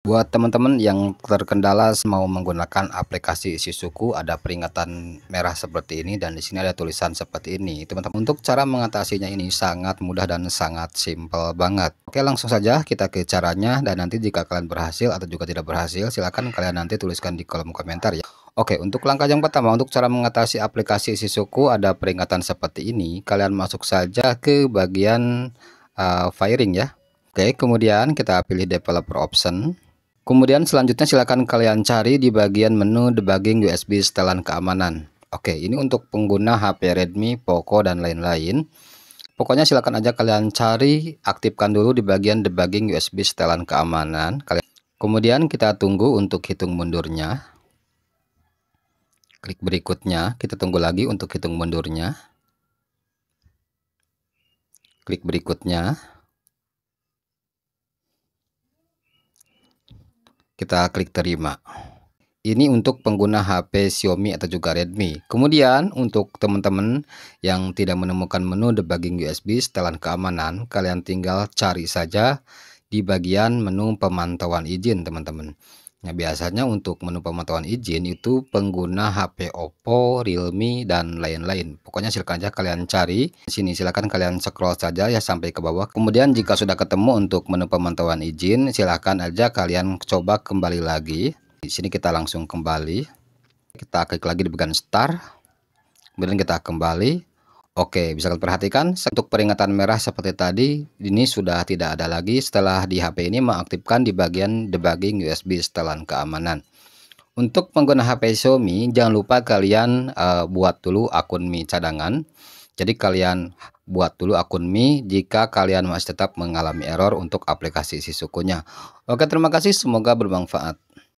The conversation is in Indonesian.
Buat teman-teman yang terkendala mau menggunakan aplikasi Shizuku, ada peringatan merah seperti ini dan di sini ada tulisan seperti ini. Teman-teman, untuk cara mengatasinya ini sangat mudah dan sangat simpel banget. Oke, langsung saja kita ke caranya dan nanti jika kalian berhasil atau juga tidak berhasil, silahkan kalian nanti tuliskan di kolom komentar ya. Oke, untuk langkah yang pertama untuk cara mengatasi aplikasi Shizuku ada peringatan seperti ini. Kalian masuk saja ke bagian uh, firing ya. Oke, kemudian kita pilih developer option. Kemudian selanjutnya silakan kalian cari di bagian menu debugging USB setelan keamanan. Oke, ini untuk pengguna HP Redmi, Poco, dan lain-lain. Pokoknya silakan aja kalian cari, aktifkan dulu di bagian debugging USB setelan keamanan. Kalian Kemudian kita tunggu untuk hitung mundurnya. Klik berikutnya, kita tunggu lagi untuk hitung mundurnya. Klik berikutnya. kita klik terima ini untuk pengguna HP Xiaomi atau juga Redmi. Kemudian untuk teman-teman yang tidak menemukan menu debugging USB setelan keamanan, kalian tinggal cari saja di bagian menu pemantauan izin teman-teman. Nah, biasanya untuk menu pemantauan izin itu pengguna HP Oppo, Realme, dan lain-lain. Pokoknya silakan aja kalian cari. di Sini silakan kalian scroll saja ya sampai ke bawah. Kemudian jika sudah ketemu untuk menu pemantauan izin, silakan aja kalian coba kembali lagi. Di sini kita langsung kembali. Kita klik lagi di bagian start. Kemudian kita kembali. Oke, bisa kalian perhatikan untuk peringatan merah seperti tadi ini sudah tidak ada lagi setelah di HP ini mengaktifkan di bagian debugging USB setelan keamanan. Untuk pengguna HP Xiaomi, jangan lupa kalian uh, buat dulu akun Mi cadangan. Jadi kalian buat dulu akun Mi jika kalian masih tetap mengalami error untuk aplikasi Sisukunya. Oke, terima kasih, semoga bermanfaat.